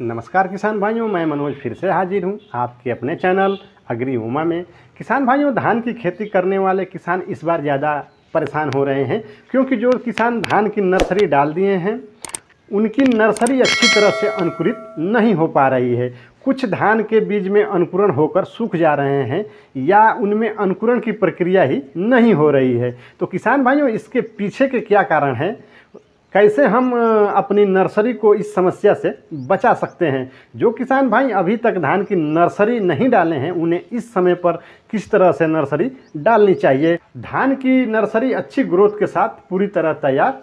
नमस्कार किसान भाइयों मैं मनोज फिर से हाजिर हूं आपके अपने चैनल अग्री उमा में किसान भाइयों धान की खेती करने वाले किसान इस बार ज़्यादा परेशान हो रहे हैं क्योंकि जो किसान धान की नर्सरी डाल दिए हैं उनकी नर्सरी अच्छी तरह से अंकुरित नहीं हो पा रही है कुछ धान के बीज में अंकुरण होकर सूख जा रहे हैं या उनमें अंकुरण की प्रक्रिया ही नहीं हो रही है तो किसान भाइयों इसके पीछे के क्या कारण हैं कैसे हम अपनी नर्सरी को इस समस्या से बचा सकते हैं जो किसान भाई अभी तक धान की नर्सरी नहीं डाले हैं उन्हें इस समय पर किस तरह से नर्सरी डालनी चाहिए धान की नर्सरी अच्छी ग्रोथ के साथ पूरी तरह तैयार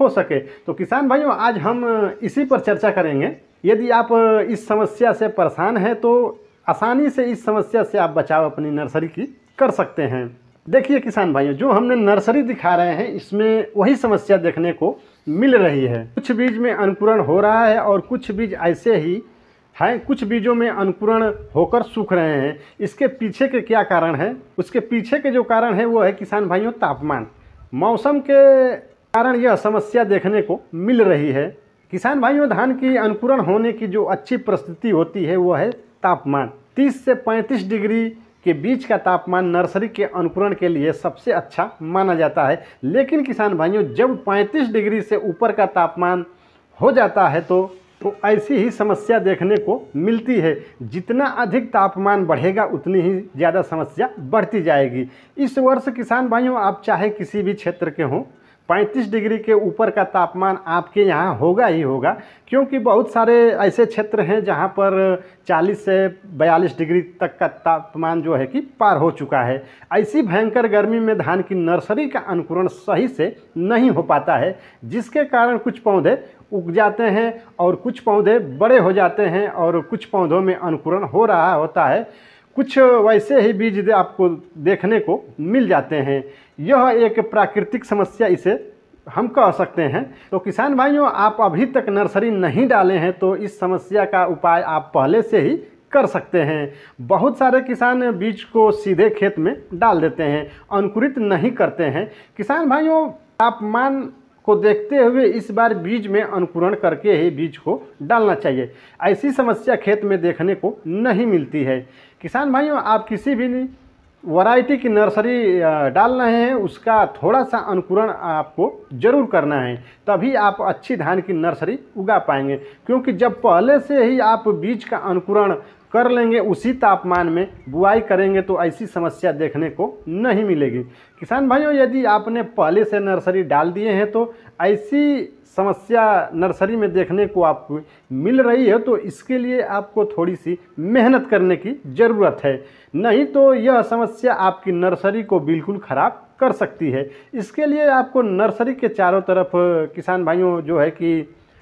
हो सके तो किसान भाइयों आज हम इसी पर चर्चा करेंगे यदि आप इस समस्या से परेशान हैं तो आसानी से इस समस्या से आप बचाव अपनी नर्सरी की कर सकते हैं देखिए किसान भाइयों जो हमने नर्सरी दिखा रहे हैं इसमें वही समस्या देखने को मिल रही है कुछ बीज में अंकुरण हो रहा है और कुछ बीज ऐसे ही हैं कुछ बीजों में अंकुरण होकर सूख रहे हैं इसके पीछे के क्या कारण है उसके पीछे के जो कारण है वो है किसान भाइयों तापमान मौसम के कारण यह समस्या देखने को मिल रही है किसान भाइयों धान की अंकुरण होने की जो अच्छी परिस्थिति होती है वो है तापमान 30 से 35 डिग्री के बीज का तापमान नर्सरी के अनुकूलन के लिए सबसे अच्छा माना जाता है लेकिन किसान भाइयों जब 35 डिग्री से ऊपर का तापमान हो जाता है तो तो ऐसी ही समस्या देखने को मिलती है जितना अधिक तापमान बढ़ेगा उतनी ही ज़्यादा समस्या बढ़ती जाएगी इस वर्ष किसान भाइयों आप चाहे किसी भी क्षेत्र के हों 35 डिग्री के ऊपर का तापमान आपके यहाँ होगा ही होगा क्योंकि बहुत सारे ऐसे क्षेत्र हैं जहाँ पर 40 से 42 डिग्री तक का तापमान जो है कि पार हो चुका है ऐसी भयंकर गर्मी में धान की नर्सरी का अंकुरण सही से नहीं हो पाता है जिसके कारण कुछ पौधे उग जाते हैं और कुछ पौधे बड़े हो जाते हैं और कुछ पौधों में अंकुरण हो रहा होता है कुछ वैसे ही बीज दे आपको देखने को मिल जाते हैं यह एक प्राकृतिक समस्या इसे हम कह सकते हैं तो किसान भाइयों आप अभी तक नर्सरी नहीं डाले हैं तो इस समस्या का उपाय आप पहले से ही कर सकते हैं बहुत सारे किसान बीज को सीधे खेत में डाल देते हैं अंकुरित नहीं करते हैं किसान भाइयों तापमान को देखते हुए इस बार बीज में अंकुरण करके ही बीज को डालना चाहिए ऐसी समस्या खेत में देखने को नहीं मिलती है किसान भाइयों आप किसी भी वैरायटी की नर्सरी डाल रहे हैं उसका थोड़ा सा अंकुरण आपको जरूर करना है तभी आप अच्छी धान की नर्सरी उगा पाएंगे क्योंकि जब पहले से ही आप बीज का अंकुरण कर लेंगे उसी तापमान में बुआई करेंगे तो ऐसी समस्या देखने को नहीं मिलेगी किसान भाइयों यदि आपने पहले से नर्सरी डाल दिए हैं तो ऐसी समस्या नर्सरी में देखने को आपको मिल रही है तो इसके लिए आपको थोड़ी सी मेहनत करने की ज़रूरत है नहीं तो यह समस्या आपकी नर्सरी को बिल्कुल ख़राब कर सकती है इसके लिए आपको नर्सरी के चारों तरफ किसान भाइयों जो है कि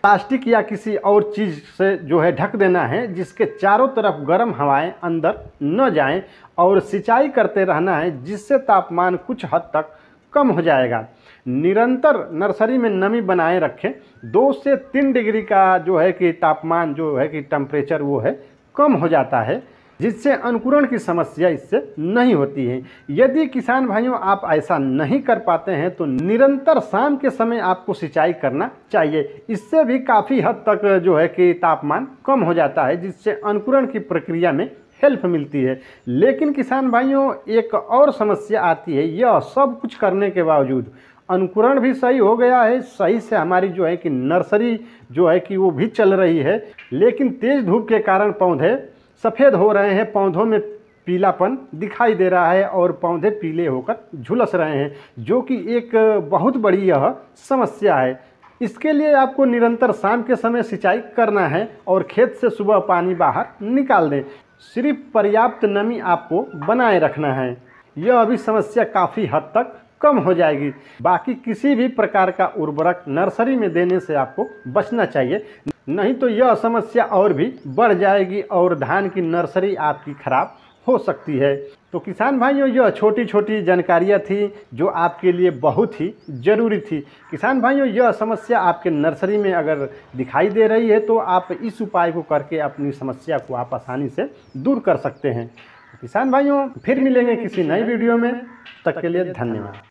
प्लास्टिक या किसी और चीज़ से जो है ढक देना है जिसके चारों तरफ गर्म हवाएं अंदर न जाएं और सिंचाई करते रहना है जिससे तापमान कुछ हद तक कम हो जाएगा निरंतर नर्सरी में नमी बनाए रखें दो से तीन डिग्री का जो है कि तापमान जो है कि टेम्परेचर वो है कम हो जाता है जिससे अंकुरण की समस्या इससे नहीं होती है यदि किसान भाइयों आप ऐसा नहीं कर पाते हैं तो निरंतर शाम के समय आपको सिंचाई करना चाहिए इससे भी काफ़ी हद तक जो है कि तापमान कम हो जाता है जिससे अंकुरण की प्रक्रिया में हेल्प मिलती है लेकिन किसान भाइयों एक और समस्या आती है यह सब कुछ करने के बावजूद अंकुरण भी सही हो गया है सही से हमारी जो है कि नर्सरी जो है कि वो भी चल रही है लेकिन तेज़ धूप के कारण पौधे सफ़ेद हो रहे हैं पौधों में पीलापन दिखाई दे रहा है और पौधे पीले होकर झुलस रहे हैं जो कि एक बहुत बड़ी यह समस्या है इसके लिए आपको निरंतर शाम के समय सिंचाई करना है और खेत से सुबह पानी बाहर निकाल दें सिर्फ पर्याप्त नमी आपको बनाए रखना है यह अभी समस्या काफ़ी हद तक कम हो जाएगी बाकी किसी भी प्रकार का उर्वरक नर्सरी में देने से आपको बचना चाहिए नहीं तो यह समस्या और भी बढ़ जाएगी और धान की नर्सरी आपकी खराब हो सकती है तो किसान भाइयों यह छोटी छोटी जानकारियाँ थी जो आपके लिए बहुत ही ज़रूरी थी किसान भाइयों यह समस्या आपके नर्सरी में अगर दिखाई दे रही है तो आप इस उपाय को करके अपनी समस्या को आप आसानी से दूर कर सकते हैं किसान भाइयों फिर मिलेंगे किसी नई वीडियो में तब तक के लिए धन्यवाद